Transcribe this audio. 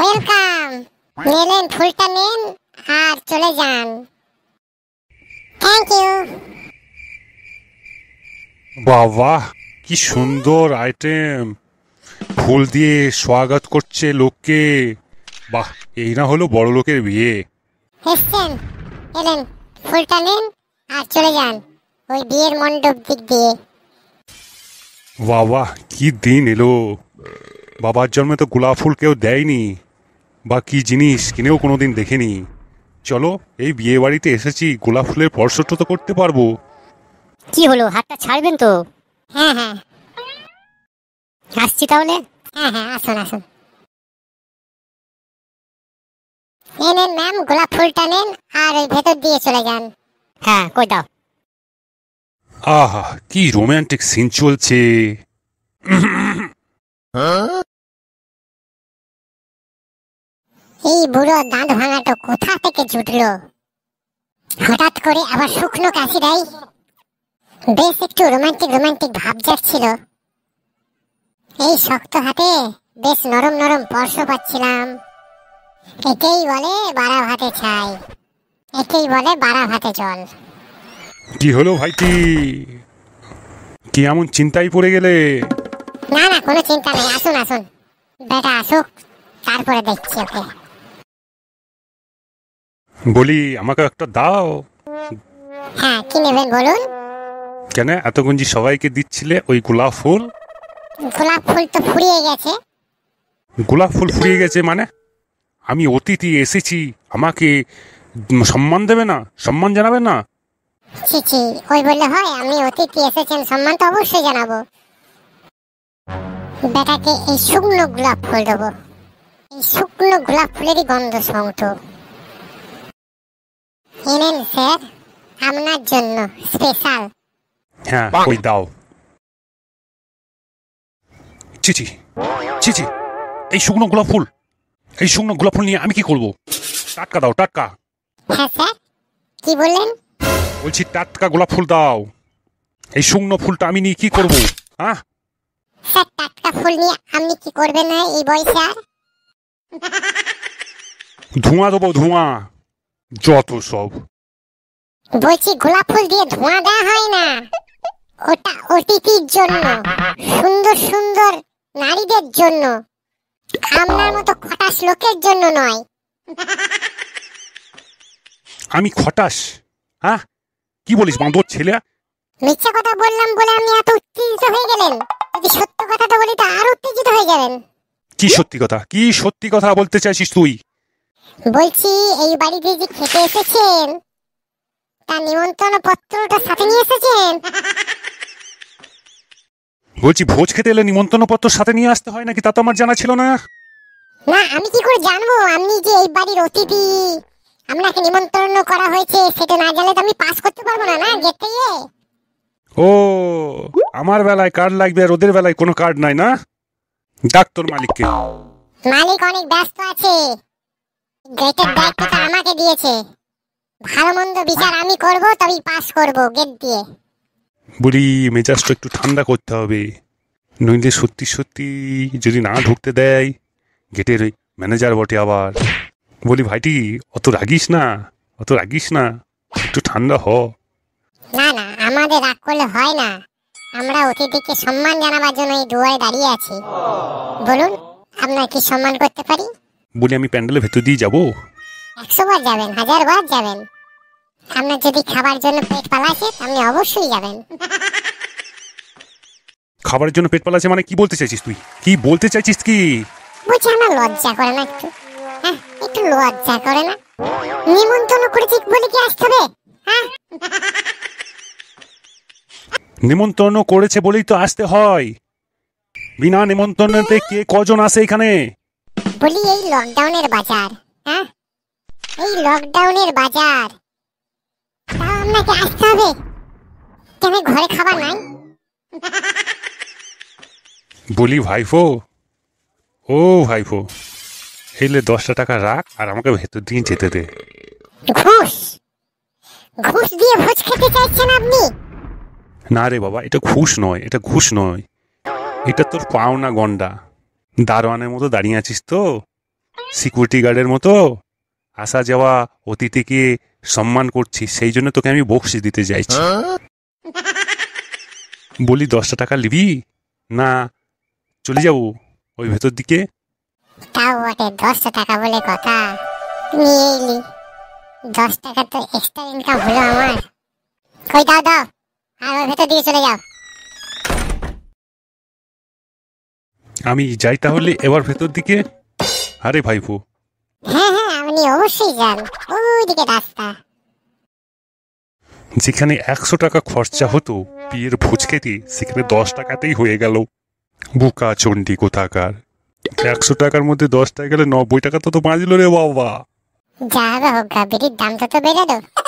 welcome নিলেন ফুলটা নিন আর চলে যান থ্যাংক ইউ বাবা কি সুন্দর আইটেম ফুল দিয়ে স্বাগত করছে লোককে বাহ এই না হলো বড় লোকের বিয়ে এসছেন এলেন ফুলটা নিন আর চলে যান ওই বিয়ের মণ্ডপ দিক দিয়ে বাবা কি দিন এলো বাবার জন্মে তো গোলাপ ফুল কেউ দেয়নি বা কী জিনিস কিনেও কোনো দিন দেখিনি চলো এই বিয়ে বাড়িতে এসেছি গোলাপ ফুলের স্পর্শটা তো করতে পারবো কি হলো হাতটা ছাড়বেন তো হ্যাঁ হ্যাঁ আসছি তাহলে হ্যাঁ হ্যাঁ আসুন আসুন এই নেন ম্যাম গোলাপ ফুলটা নেন আর ওই ভেতর দিয়ে চলে যান হ্যাঁ কই দাও আহা কি রোম্যান্টিক সিন চলছে হ্যাঁ এই বুড়ো দাঁত ভাঙাটা কোথা থেকে জুটলো হঠাৎ করে আবার শুকনো কাশি দেয় বেশ একটু রোমান্টিক রোমান্টিক ভাব যাচ্ছিল এই শক্ত হাতে বেশ নরম নরম স্পর্শ পাচ্ছিলাম একেই বলে বারা ভাতে ছাই একেই বলে বারা ভাতে জল কি হলো ভাইটি কি এমন চিন্তাই পড়ে গেলে না না কোনো চিন্তা নেই আসুন আসুন বেটা আসুক তারপরে দেখছি ওকে বলি আমাকে একটা দাও হ্যাঁ কি নেবেন বলুন কেন এত গুঞ্জি সবাইকে দিচ্ছিলে ওই গোলাপ ফুল গোলাপ ফুল তো ফুরিয়ে গেছে গোলাপ ফুল ফুরিয়ে গেছে মানে আমি অতিথি এসেছি আমাকে সম্মান দেবে না সম্মান জানাবে না ছি ছি ওই বললে হয় আমি অতিথি এসেছেন সম্মান তো অবশ্যই জানাবো বেটাকে এই শুকনো গোলাপ ফুল দেবো এই শুকনো গোলাপ ফুলেরই গন্ধ সংটো এনেন স্যার আপনার জন্য স্পেশাল হ্যাঁ ওই দাও চিচি চিচি এই শুকনো গোলাপ ফুল এই শুকনো গোলাপ ফুল নিয়ে আমি কি করব টাটকা দাও টাটকা হ্যাঁ স্যার কি বললেন বলছি টাটকা গোলাপ ফুল দাও এই শুকনো ফুলটা আমি নিয়ে কি করব হ্যাঁ স্যার টাটকা ফুল নিয়ে আপনি কি করবেন না এই বয়সে আর ধোঁয়া দেবো ধোঁয়া যত সব বলছি গোলাপ ফুল দিয়ে ধোঁয়া দেওয়া হয় না ওটা অতিথির জন্য সুন্দর সুন্দর নারীদের জন্য আমার মতো খটাস লোকের জন্য নয় আমি খটাস হ্যাঁ কি বলিস বাঁদর ছেলে মিথ্যা কথা বললাম বলে আপনি এত উত্তেজিত হয়ে গেলেন যদি সত্য কথাটা বলি তো আরো উত্তেজিত হয়ে যাবেন কি সত্যি কথা কি সত্যি কথা বলতে চাইছিস তুই বলছি এই বাড়িতে যে খেতে এসেছেন তার নিমন্ত্রণ পত্রটা সাথে নিয়ে এসেছেন বলছি ভোজ খেতে এলে নিমন্ত্রণ পত্র সাথে নিয়ে আসতে হয় নাকি তা তো আমার জানা ছিল না না আমি কি করে জানবো আমি যে এই বাড়ির অতিথি আপনাকে নিমন্ত্রণ করা হয়েছে সেটা না জানলে তো আমি পাস করতে পারবো না না গেট থেকে ও আমার বেলায় কার্ড লাগবে আর ওদের বেলায় কোনো কার্ড নাই না ডাক্তার মালিককে মালিক অনেক ব্যস্ত আছে গেটের দায়িত্ব তো আমাকে দিয়েছে ভালো মন্দ বিচার আমি করব তবেই পাস করব গেট দিয়ে বুড়ি মেজাজটা একটু ঠান্ডা করতে হবে নইলে সত্যি সত্যি যদি না ঢুকতে দেয় গেটের ম্যানেজার বটে আবার বলি ভাইটি অত রাগিস না অত রাগিস না একটু ঠান্ডা হ না না আমাদের রাগ করলে হয় না আমরা অতিথিকে সম্মান জানাবার জন্য এই দুয়ারে দাঁড়িয়ে আছি বলুন আপনার কি সম্মান করতে পারি বলি আমি প্যান্ডেলের ভেতর দিয়ে যাবো একশো বার যাবেন হাজার বার যাবেন আপনার যদি খাবার জন্য পেট আপনি অবশ্যই যাবেন খাবারের জন্য পেট পালাছে মানে কি বলতে চাইছিস তুই কি বলতে চাইছিস কি বলছি আমার লজ্জা করে না একটু হ্যাঁ একটু লজ্জা করে না নিমন্ত্রণ বলে কি আসতে হবে হ্যাঁ নিমন্ত্রণ করেছে বলেই তো আসতে হয় বিনা নিমন্ত্রণেতে কে কজন আসে এখানে বলি এই লকডাউনের বাজার হ্যাঁ এই লকডাউনের বাজার তাও আপনাকে আসতে হবে কেন ঘরে খাবার নাই বলি ভাইফো ও ভাইফো এইলে দশটা টাকা রাখ আর আমাকে ভেতর দিয়ে যেতে দে ঘুষ ঘুষ দিয়ে ভোজ খেতে চাইছেন আপনি না রে বাবা এটা ঘুষ নয় এটা ঘুষ নয় এটা তোর পাওনা গন্ডা দারোয়ানের মতো দাঁড়িয়ে আছিস তো সিকিউরিটি গার্ডের মতো আসা যাওয়া অতিথিকে সম্মান করছি সেই জন্য তোকে আমি বক্সি দিতে যাইছি বলি দশটা টাকা লিবি না চলে যাবো ওই ভেতর দিকে তাও টাকা বলে কথা দশ টাকা তো এক্সট্রা ইনকাম হলো আমার কই দাও দাও আর ওই ভেতর দিকে চলে যাও আমি যাই তাহলে এবার ভেতর দিকে আরে ভাইপো হ্যাঁ, হ্যাঁ যেখানে একশো টাকা খরচা হতো বিয়ের ভোজ খেতে সেখানে দশ টাকাতেই হয়ে গেল বুকা চণ্ডী কোথাকার একশো টাকার মধ্যে দশ টাকা গেলে নব্বই টাকা তো তো বাঁচলো রে বাবা যা হোক গাভীর দামটা তো বেড়ালো